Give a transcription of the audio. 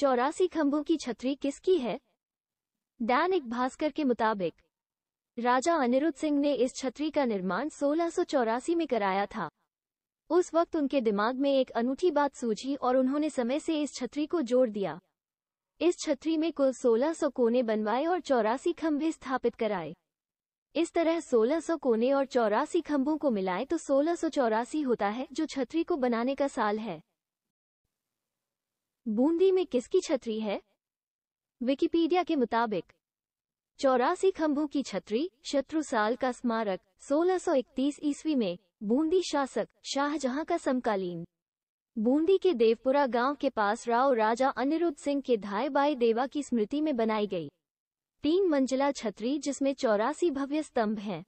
चौरासी खंभों की छतरी किसकी है डैनिक भास्कर के मुताबिक राजा अनिरुद्ध सिंह ने इस छतरी का निर्माण सोलह में कराया था उस वक्त उनके दिमाग में एक अनूठी बात सूझी और उन्होंने समय से इस छतरी को जोड़ दिया इस छतरी में कुल 1600 कोने बनवाए और चौरासी खंभे स्थापित कराए इस तरह 1600 कोने और चौरासी खंभों को मिलाए तो सोलह होता है जो छतरी को बनाने का साल है बूंदी में किसकी छतरी है विकिपीडिया के मुताबिक चौरासी खम्भों की छतरी शत्रुसाल का स्मारक 1631 ईस्वी में बूंदी शासक शाहजहां का समकालीन बूंदी के देवपुरा गांव के पास राव राजा अनिरुद्ध सिंह के धाय बाई देवा की स्मृति में बनाई गई तीन मंजिला छतरी जिसमें चौरासी भव्य स्तंभ हैं